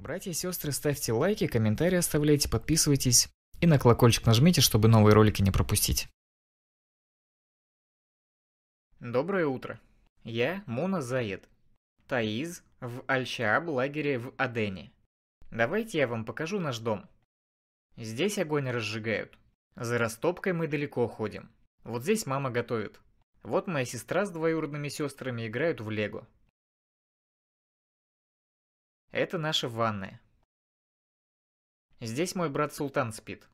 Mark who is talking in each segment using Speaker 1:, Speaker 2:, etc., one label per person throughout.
Speaker 1: Братья и сестры, ставьте лайки, комментарии оставляйте, подписывайтесь и на колокольчик нажмите, чтобы новые ролики не пропустить.
Speaker 2: Доброе утро. Я Мона Заед. Таиз в Аль-Шааб лагере в Адене. Давайте я вам покажу наш дом. Здесь огонь разжигают. За растопкой мы далеко ходим. Вот здесь мама готовит. Вот
Speaker 1: моя сестра с двоюродными сестрами играют в лего. Это наша ванная. Здесь мой брат Султан спит.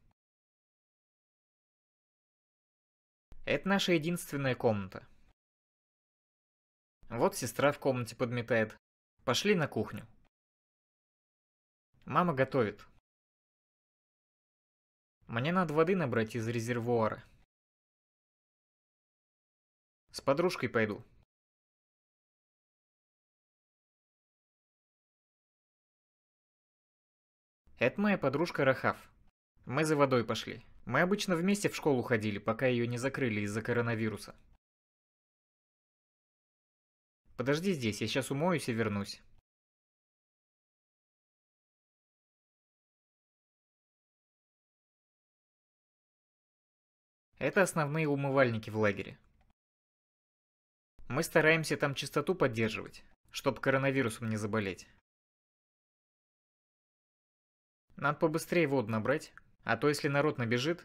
Speaker 3: Это наша единственная комната. Вот сестра в комнате подметает. Пошли на кухню. Мама готовит. Мне надо воды набрать из резервуара. С подружкой пойду.
Speaker 1: Это моя подружка Рахав. Мы за водой пошли. Мы обычно вместе в школу ходили, пока ее не закрыли из-за коронавируса. Подожди здесь, я сейчас умоюсь и вернусь. Это основные умывальники в лагере. Мы стараемся там чистоту поддерживать, чтобы коронавирусом не заболеть. Надо побыстрее воду набрать, а то если
Speaker 3: народ набежит,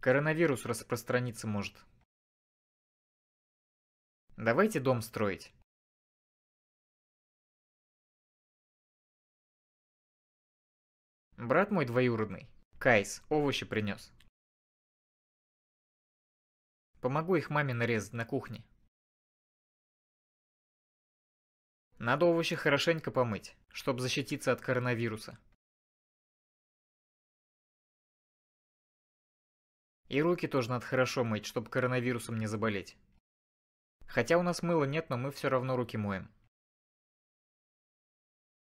Speaker 3: коронавирус распространиться может. Давайте дом строить. Брат мой двоюродный, Кайс, овощи принес. Помогу
Speaker 1: их маме нарезать на кухне. Надо овощи хорошенько помыть, чтобы защититься от коронавируса. И руки тоже надо хорошо мыть, чтобы коронавирусом не заболеть. Хотя у нас мыла нет, но мы все равно руки моем.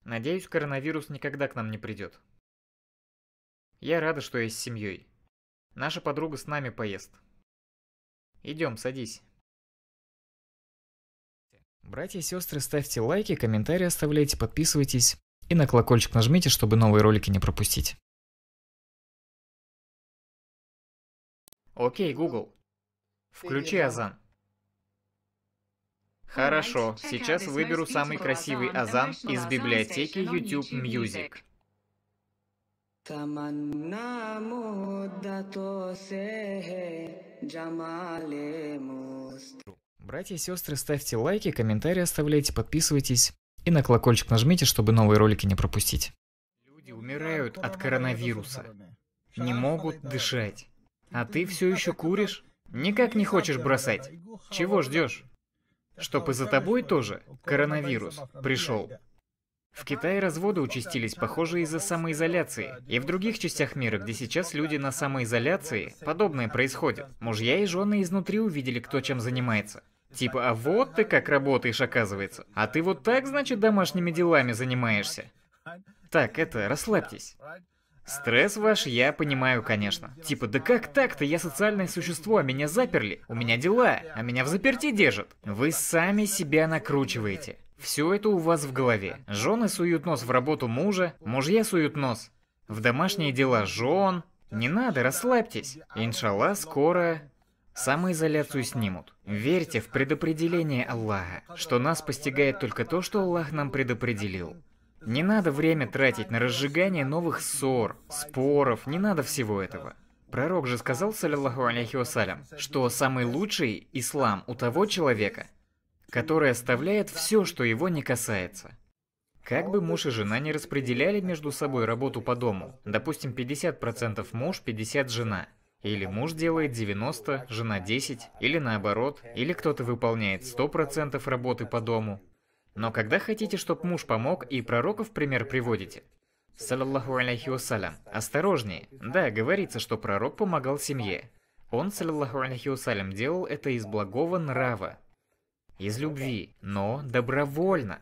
Speaker 1: Надеюсь, коронавирус никогда к нам не придет. Я рада, что я с семьей. Наша подруга с нами поест. Идем, садись. Братья и сестры, ставьте лайки, комментарии оставляйте, подписывайтесь и на колокольчик нажмите, чтобы новые ролики не пропустить.
Speaker 3: Окей, Google. Включи
Speaker 2: азан.
Speaker 1: Хорошо, сейчас выберу самый красивый
Speaker 3: азан из библиотеки YouTube Music. تمنا مدتوں سے ہے جمال
Speaker 2: Братья и сестры, ставьте лайки, комментарии оставляйте, подписывайтесь и на колокольчик нажмите, чтобы новые ролики не пропустить. Люди умирают от коронавируса. Не могут дышать. А ты все еще куришь? Никак не хочешь бросать. Чего ждешь? Чтоб и за тобой тоже коронавирус пришел. В Китае разводы участились, похоже, из-за самоизоляции. И в других частях мира, где сейчас люди на самоизоляции, подобное происходит. Мужья и жены изнутри увидели, кто чем занимается. Типа, а вот ты как работаешь, оказывается. А ты вот так, значит, домашними делами занимаешься. Так, это, расслабьтесь. Стресс ваш я понимаю, конечно. Типа, да как так-то? Я социальное существо, меня заперли. У меня дела, а меня в заперти держат. Вы сами себя накручиваете. Все это у вас в голове. Жены суют нос в работу мужа, мужья суют нос. В домашние дела жен. Не надо, расслабьтесь. Иншалла, скоро самоизоляцию снимут. Верьте в предопределение Аллаха, что нас постигает только то, что Аллах нам предопределил. Не надо время тратить на разжигание новых ссор, споров, не надо всего этого. Пророк же сказал, саллиллаху алейхи вассалям, что самый лучший ислам у того человека, который оставляет все, что его не касается. Как бы муж и жена не распределяли между собой работу по дому, допустим, 50% муж, 50% жена, или муж делает 90, жена 10, или наоборот, или кто-то выполняет 100% работы по дому. Но когда хотите, чтобы муж помог, и пророков пример приводите. Саллаллаху алейхи вассалям, осторожнее. Да, говорится, что пророк помогал семье. Он, саллаллаху алейхи вассалям, делал это из благого нрава, из любви, но добровольно.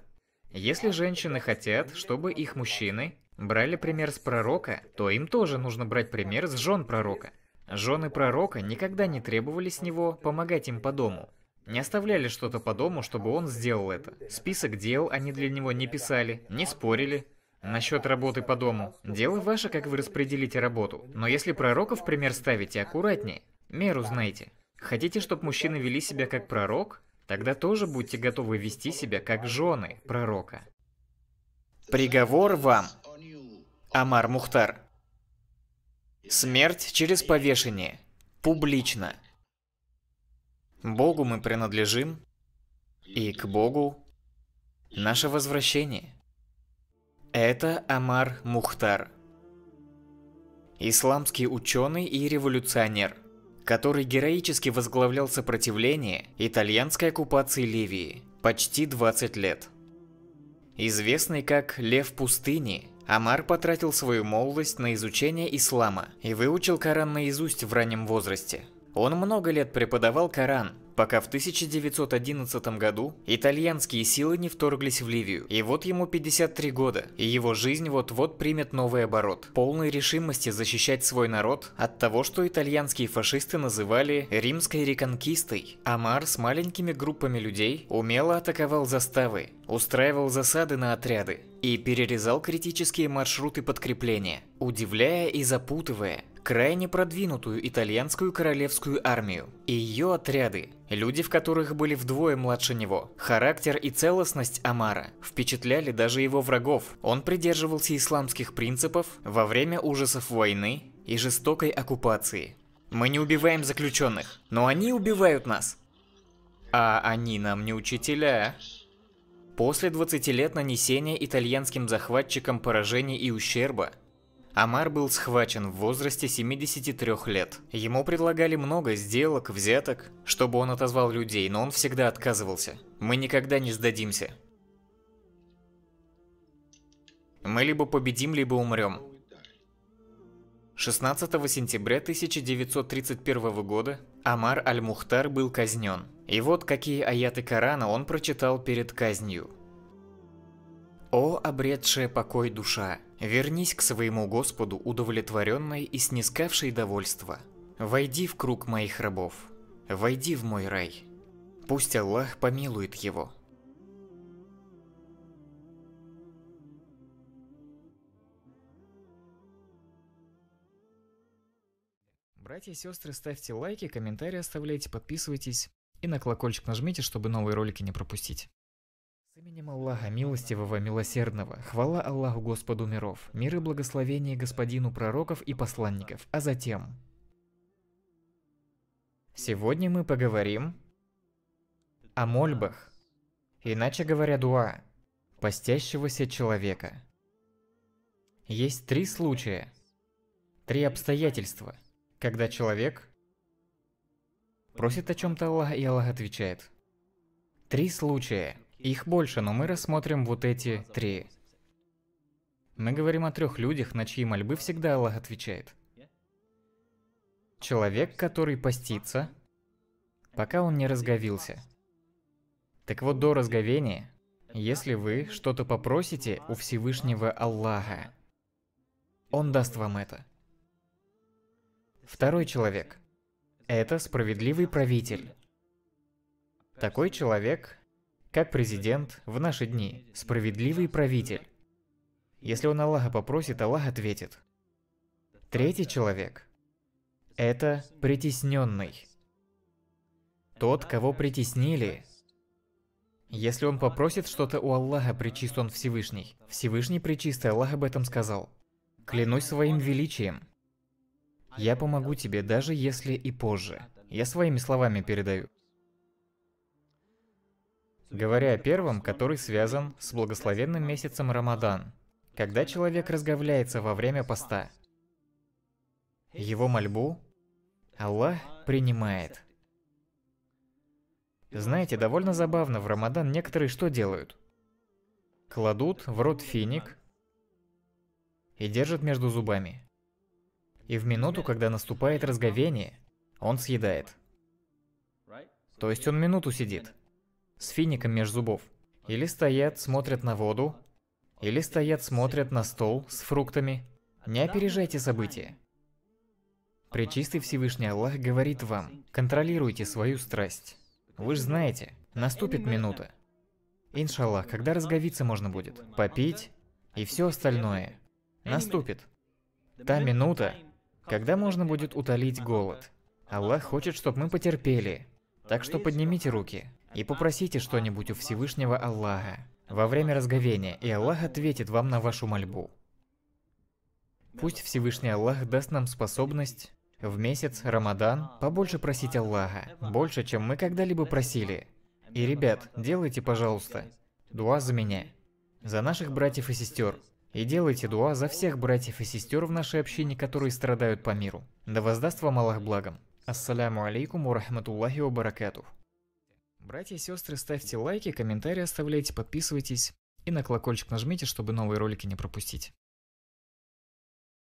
Speaker 2: Если женщины хотят, чтобы их мужчины брали пример с пророка, то им тоже нужно брать пример с жен пророка. Жены пророка никогда не требовали с него помогать им по дому. Не оставляли что-то по дому, чтобы он сделал это. Список дел они для него не писали, не спорили. Насчет работы по дому. Дело ваше, как вы распределите работу. Но если пророка, в пример ставите, аккуратнее. Меру знайте. Хотите, чтобы мужчины вели себя как пророк? Тогда тоже будьте готовы вести себя как жены пророка. Приговор вам. Амар Мухтар. Смерть через повешение. Публично. Богу мы принадлежим, и к Богу наше возвращение. Это Амар Мухтар. Исламский ученый и революционер, который героически возглавлял сопротивление итальянской оккупации Ливии почти 20 лет. Известный как Лев пустыни – Амар потратил свою молодость на изучение ислама и выучил Коран наизусть в раннем возрасте. Он много лет преподавал Коран, пока в 1911 году итальянские силы не вторглись в Ливию. И вот ему 53 года, и его жизнь вот-вот примет новый оборот. Полной решимости защищать свой народ от того, что итальянские фашисты называли «римской реконкистой». Амар с маленькими группами людей умело атаковал заставы, устраивал засады на отряды и перерезал критические маршруты подкрепления, удивляя и запутывая, крайне продвинутую итальянскую королевскую армию и ее отряды, люди в которых были вдвое младше него. Характер и целостность Амара впечатляли даже его врагов. Он придерживался исламских принципов во время ужасов войны и жестокой оккупации. Мы не убиваем заключенных, но они убивают нас. А они нам не учителя. После 20 лет нанесения итальянским захватчикам поражений и ущерба, Амар был схвачен в возрасте 73 лет. Ему предлагали много сделок, взяток, чтобы он отозвал людей, но он всегда отказывался. «Мы никогда не сдадимся». Мы либо победим, либо умрем. 16 сентября 1931 года Амар Аль-Мухтар был казнен. И вот какие аяты Корана он прочитал перед казнью. О, обретшая покой душа, вернись к своему Господу удовлетворенной и снискавшей довольство. Войди в круг моих рабов, войди в мой рай. Пусть Аллах помилует его. Братья и сестры, ставьте лайки, комментарии оставляйте, подписывайтесь и на колокольчик нажмите, чтобы новые ролики не пропустить. С именем Аллаха Милостивого Милосердного, хвала Аллаху Господу миров, мир и благословение Господину пророков и посланников, а затем... Сегодня мы поговорим о мольбах, иначе говоря дуа, постящегося человека. Есть три случая, три обстоятельства, когда человек просит о чем-то Аллаха и Аллах отвечает. Три случая – их больше, но мы рассмотрим вот эти три. Мы говорим о трех людях, на чьи мольбы всегда Аллах отвечает. Человек, который постится, пока он не разговился. Так вот, до разговения, если вы что-то попросите у Всевышнего Аллаха, Он даст вам это. Второй человек. Это справедливый правитель. Такой человек как президент в наши дни, справедливый правитель. Если он Аллаха попросит, Аллах ответит. Третий человек – это притесненный. Тот, кого притеснили. Если он попросит что-то у Аллаха, причист он Всевышний. Всевышний причистый, Аллах об этом сказал. Клянусь своим величием. Я помогу тебе, даже если и позже. Я своими словами передаю говоря о первом, который связан с благословенным месяцем Рамадан, когда человек разговляется во время поста. Его мольбу Аллах принимает. Знаете, довольно забавно, в Рамадан некоторые что делают? Кладут в рот финик и держат между зубами. И в минуту, когда наступает разговение, он съедает. То есть он минуту сидит с фиником меж зубов. Или стоят, смотрят на воду, или стоят, смотрят на стол с фруктами. Не опережайте события. Пречистый Всевышний Аллах говорит вам, контролируйте свою страсть. Вы же знаете, наступит минута. Иншаллах, когда разговиться можно будет, попить и все остальное. Наступит. Та минута, когда можно будет утолить голод. Аллах хочет, чтобы мы потерпели, так что поднимите руки и попросите что-нибудь у Всевышнего Аллаха во время разговения, и Аллах ответит вам на вашу мольбу. Пусть Всевышний Аллах даст нам способность в месяц Рамадан побольше просить Аллаха, больше, чем мы когда-либо просили. И, ребят, делайте, пожалуйста, дуа за меня, за наших братьев и сестер, и делайте дуа за всех братьев и сестер в нашей общине, которые страдают по миру. Да воздаст вам Аллах благом. Ассаляму алейкум у рахматуллахи
Speaker 1: Братья и сестры, ставьте лайки, комментарии оставляйте, подписывайтесь и на колокольчик нажмите, чтобы новые ролики не пропустить.